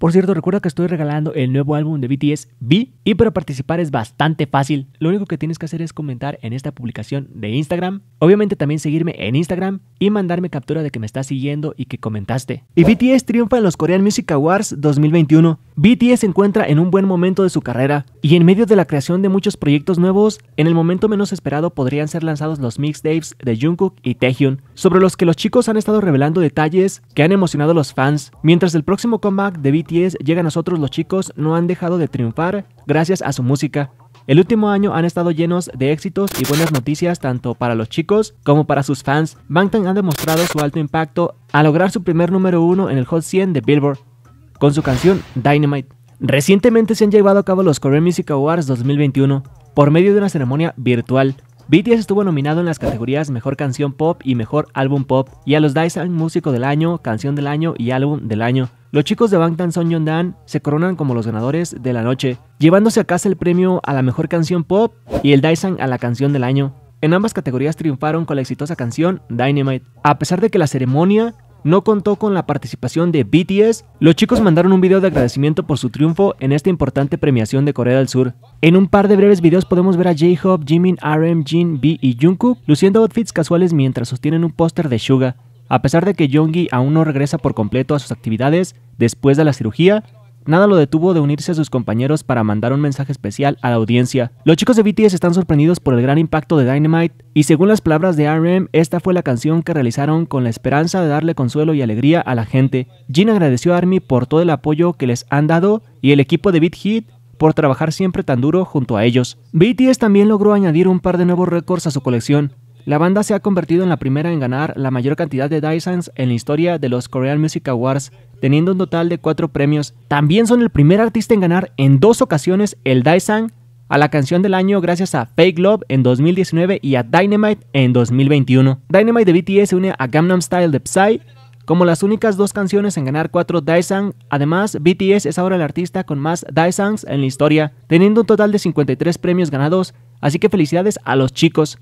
Por cierto, recuerda que estoy regalando el nuevo álbum de BTS, B, y para participar es bastante fácil. Lo único que tienes que hacer es comentar en esta publicación de Instagram. Obviamente también seguirme en Instagram y mandarme captura de que me estás siguiendo y que comentaste. Y BTS triunfa en los Korean Music Awards 2021. BTS se encuentra en un buen momento de su carrera y en medio de la creación de muchos proyectos nuevos, en el momento menos esperado podrían ser lanzados los mixtapes de Jungkook y Taehyung, sobre los que los chicos han estado revelando detalles que han emocionado a los fans, mientras el próximo comeback de BTS llega a nosotros los chicos no han dejado de triunfar gracias a su música. El último año han estado llenos de éxitos y buenas noticias tanto para los chicos como para sus fans. Bangtan han demostrado su alto impacto al lograr su primer número uno en el Hot 100 de Billboard con su canción Dynamite. Recientemente se han llevado a cabo los Korean Music Awards 2021 por medio de una ceremonia virtual BTS estuvo nominado en las categorías Mejor Canción Pop y Mejor Álbum Pop, y a los Dyson Músico del Año, Canción del Año y Álbum del Año. Los chicos de Bangtan Son Dan se coronan como los ganadores de la noche, llevándose a casa el premio a la Mejor Canción Pop y el Dyson a la Canción del Año. En ambas categorías triunfaron con la exitosa canción Dynamite. A pesar de que la ceremonia no contó con la participación de BTS, los chicos mandaron un video de agradecimiento por su triunfo en esta importante premiación de Corea del Sur. En un par de breves videos podemos ver a J-Hope, Jimin, RM, Jin, B y Jungkook luciendo outfits casuales mientras sostienen un póster de Suga. A pesar de que Jong-Gi aún no regresa por completo a sus actividades después de la cirugía, nada lo detuvo de unirse a sus compañeros para mandar un mensaje especial a la audiencia. Los chicos de BTS están sorprendidos por el gran impacto de Dynamite y según las palabras de RM, esta fue la canción que realizaron con la esperanza de darle consuelo y alegría a la gente. Jin agradeció a ARMY por todo el apoyo que les han dado y el equipo de Beat por trabajar siempre tan duro junto a ellos. BTS también logró añadir un par de nuevos récords a su colección, la banda se ha convertido en la primera en ganar la mayor cantidad de Dysons en la historia de los Korean Music Awards, teniendo un total de cuatro premios. También son el primer artista en ganar en dos ocasiones el Daesang a la canción del año gracias a Fake Love en 2019 y a Dynamite en 2021. Dynamite de BTS se une a Gangnam Style de Psy como las únicas dos canciones en ganar cuatro Daesang. Además, BTS es ahora el artista con más Daesangs en la historia, teniendo un total de 53 premios ganados, Así que felicidades a los chicos.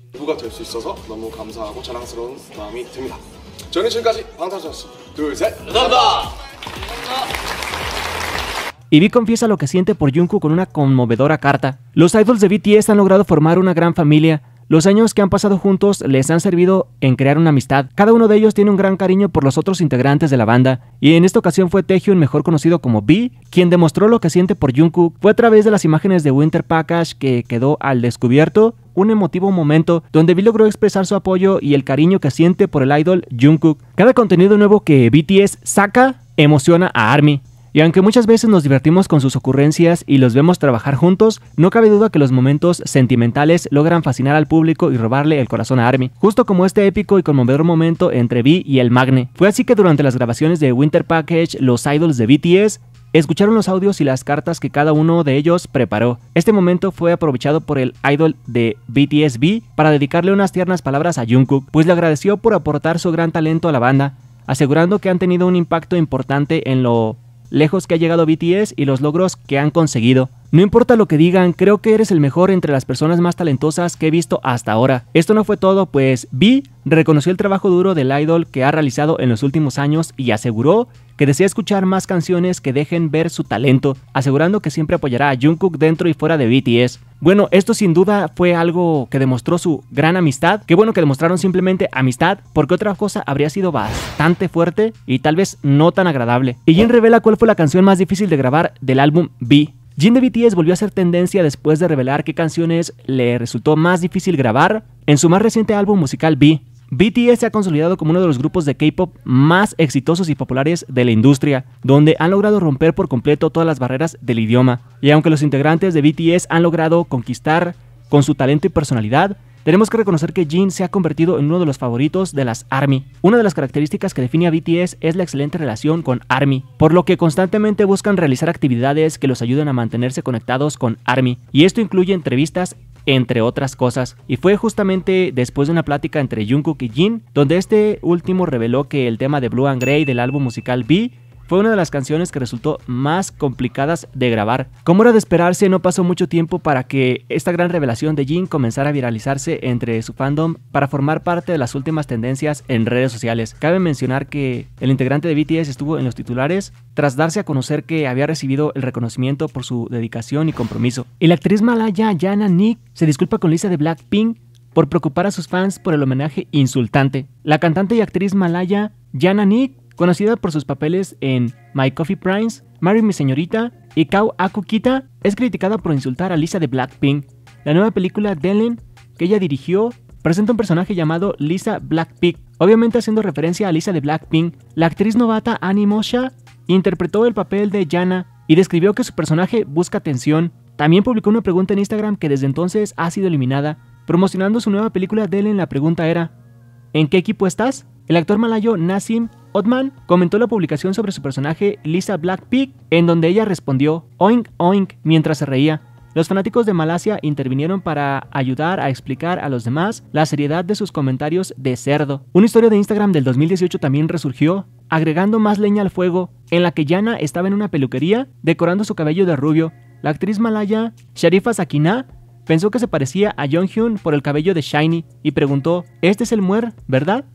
Y vi confiesa lo que siente por Jungkook con una conmovedora carta. Los idols de BTS han logrado formar una gran familia los años que han pasado juntos les han servido en crear una amistad. Cada uno de ellos tiene un gran cariño por los otros integrantes de la banda, y en esta ocasión fue Taehyun, mejor conocido como B, quien demostró lo que siente por Jungkook. Fue a través de las imágenes de Winter Package que quedó al descubierto un emotivo momento donde Vi logró expresar su apoyo y el cariño que siente por el idol Jungkook. Cada contenido nuevo que BTS saca emociona a Army. Y aunque muchas veces nos divertimos con sus ocurrencias y los vemos trabajar juntos, no cabe duda que los momentos sentimentales logran fascinar al público y robarle el corazón a Army, justo como este épico y conmovedor momento entre V y el Magne. Fue así que durante las grabaciones de Winter Package, los idols de BTS escucharon los audios y las cartas que cada uno de ellos preparó. Este momento fue aprovechado por el idol de BTS V para dedicarle unas tiernas palabras a Jungkook, pues le agradeció por aportar su gran talento a la banda, asegurando que han tenido un impacto importante en lo lejos que ha llegado BTS y los logros que han conseguido no importa lo que digan, creo que eres el mejor entre las personas más talentosas que he visto hasta ahora. Esto no fue todo, pues Vi reconoció el trabajo duro del idol que ha realizado en los últimos años y aseguró que desea escuchar más canciones que dejen ver su talento, asegurando que siempre apoyará a Jungkook dentro y fuera de BTS. Bueno, esto sin duda fue algo que demostró su gran amistad. Qué bueno que demostraron simplemente amistad, porque otra cosa habría sido bastante fuerte y tal vez no tan agradable. Y Jin revela cuál fue la canción más difícil de grabar del álbum B. Jin de BTS volvió a ser tendencia después de revelar qué canciones le resultó más difícil grabar en su más reciente álbum musical B. BTS se ha consolidado como uno de los grupos de K-pop más exitosos y populares de la industria, donde han logrado romper por completo todas las barreras del idioma. Y aunque los integrantes de BTS han logrado conquistar con su talento y personalidad, tenemos que reconocer que Jin se ha convertido en uno de los favoritos de las ARMY. Una de las características que define a BTS es la excelente relación con ARMY, por lo que constantemente buscan realizar actividades que los ayuden a mantenerse conectados con ARMY, y esto incluye entrevistas entre otras cosas, y fue justamente después de una plática entre Jungkook y Jin, donde este último reveló que el tema de Blue and Grey del álbum musical B fue una de las canciones que resultó más complicadas de grabar. Como era de esperarse, no pasó mucho tiempo para que esta gran revelación de Jin comenzara a viralizarse entre su fandom para formar parte de las últimas tendencias en redes sociales. Cabe mencionar que el integrante de BTS estuvo en los titulares tras darse a conocer que había recibido el reconocimiento por su dedicación y compromiso. Y la actriz malaya Yana Nick se disculpa con Lisa de Blackpink por preocupar a sus fans por el homenaje insultante. La cantante y actriz malaya Jana Nick Conocida por sus papeles en My Coffee Prince, Marry Mi Señorita y Kau Kita, es criticada por insultar a Lisa de Blackpink. La nueva película Delen, que ella dirigió, presenta un personaje llamado Lisa Blackpink, obviamente haciendo referencia a Lisa de Blackpink. La actriz novata Annie Mosha interpretó el papel de Jana y describió que su personaje busca atención. También publicó una pregunta en Instagram que desde entonces ha sido eliminada. Promocionando su nueva película Delen, la pregunta era, ¿en qué equipo estás? El actor malayo Nassim Ottman comentó la publicación sobre su personaje Lisa Black en donde ella respondió oink oink mientras se reía. Los fanáticos de Malasia intervinieron para ayudar a explicar a los demás la seriedad de sus comentarios de cerdo. Una historia de Instagram del 2018 también resurgió, agregando más leña al fuego, en la que Yana estaba en una peluquería decorando su cabello de rubio. La actriz malaya Sharifa Sakina pensó que se parecía a Hyun por el cabello de Shiny y preguntó, ¿este es el muer, verdad?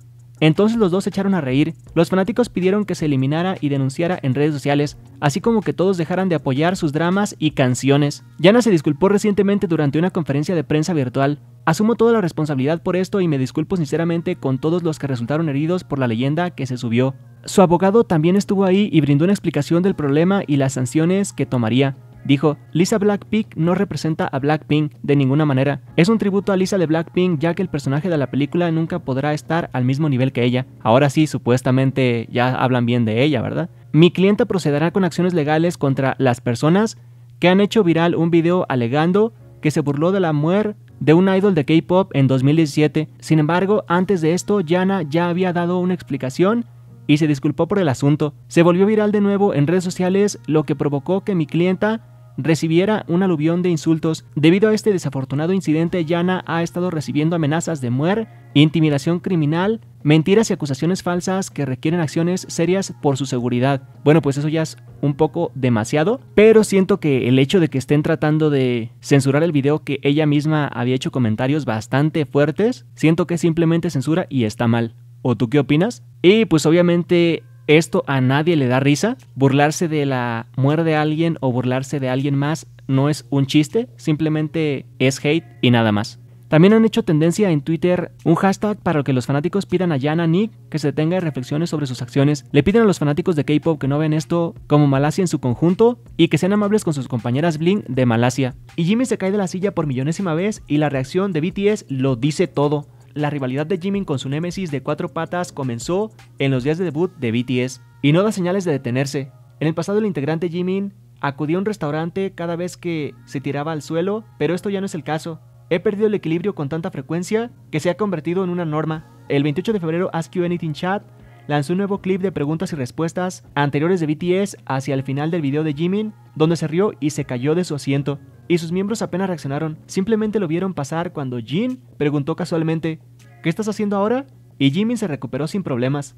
Entonces los dos se echaron a reír, los fanáticos pidieron que se eliminara y denunciara en redes sociales, así como que todos dejaran de apoyar sus dramas y canciones. Yana se disculpó recientemente durante una conferencia de prensa virtual. Asumo toda la responsabilidad por esto y me disculpo sinceramente con todos los que resultaron heridos por la leyenda que se subió. Su abogado también estuvo ahí y brindó una explicación del problema y las sanciones que tomaría dijo, Lisa Blackpink no representa a Blackpink de ninguna manera. Es un tributo a Lisa de Blackpink ya que el personaje de la película nunca podrá estar al mismo nivel que ella. Ahora sí, supuestamente ya hablan bien de ella, ¿verdad? Mi clienta procederá con acciones legales contra las personas que han hecho viral un video alegando que se burló de la muerte de un idol de K-pop en 2017. Sin embargo, antes de esto, Yana ya había dado una explicación y se disculpó por el asunto. Se volvió viral de nuevo en redes sociales, lo que provocó que mi clienta recibiera un aluvión de insultos. Debido a este desafortunado incidente, Yana ha estado recibiendo amenazas de muerte, intimidación criminal, mentiras y acusaciones falsas que requieren acciones serias por su seguridad. Bueno, pues eso ya es un poco demasiado, pero siento que el hecho de que estén tratando de censurar el video que ella misma había hecho comentarios bastante fuertes, siento que simplemente censura y está mal. ¿O tú qué opinas? Y pues obviamente esto a nadie le da risa. Burlarse de la muerte de alguien o burlarse de alguien más no es un chiste, simplemente es hate y nada más. También han hecho tendencia en Twitter un hashtag para que los fanáticos pidan a Yana Nick que se detenga y reflexiones sobre sus acciones. Le piden a los fanáticos de K-pop que no vean esto como Malasia en su conjunto y que sean amables con sus compañeras Bling de Malasia. Y Jimmy se cae de la silla por millonésima vez y la reacción de BTS lo dice todo la rivalidad de Jimin con su némesis de cuatro patas comenzó en los días de debut de BTS y no da señales de detenerse. En el pasado el integrante Jimin acudía a un restaurante cada vez que se tiraba al suelo, pero esto ya no es el caso. He perdido el equilibrio con tanta frecuencia que se ha convertido en una norma. El 28 de febrero Ask You Anything Chat lanzó un nuevo clip de preguntas y respuestas anteriores de BTS hacia el final del video de Jimin, donde se rió y se cayó de su asiento, y sus miembros apenas reaccionaron, simplemente lo vieron pasar cuando Jin preguntó casualmente, ¿qué estás haciendo ahora? Y Jimin se recuperó sin problemas.